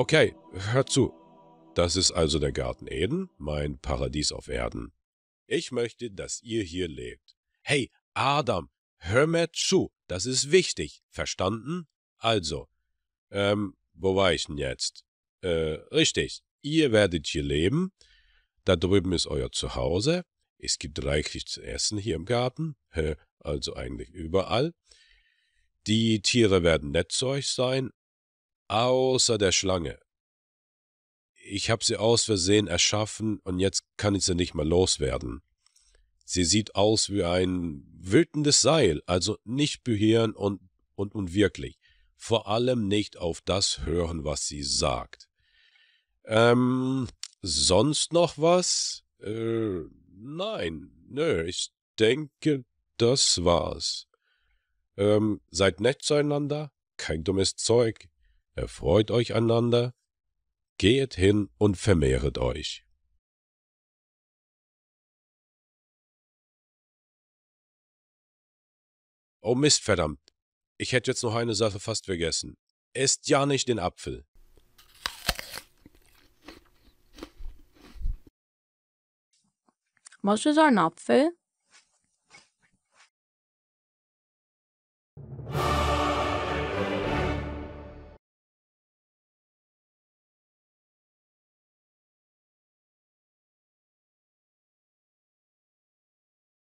Okay, hört zu. Das ist also der Garten Eden, mein Paradies auf Erden. Ich möchte, dass ihr hier lebt. Hey, Adam, hör mir zu, das ist wichtig, verstanden? Also, ähm, wo war ich denn jetzt? Äh, richtig, ihr werdet hier leben, da drüben ist euer Zuhause, es gibt reichlich zu essen hier im Garten, also eigentlich überall. Die Tiere werden nett zu euch sein, außer der Schlange. Ich habe sie aus Versehen erschaffen und jetzt kann ich sie nicht mehr loswerden. Sie sieht aus wie ein wütendes Seil, also nicht behirn und, und unwirklich. Vor allem nicht auf das hören, was sie sagt. Ähm, sonst noch was? Äh, nein, nö, ich denke, das war's. Ähm, seid nett zueinander, kein dummes Zeug erfreut euch einander, gehet hin und vermehret euch. Oh Mist, verdammt. Ich hätte jetzt noch eine Sache fast vergessen. Esst ja nicht den Apfel. Was ist ein Apfel?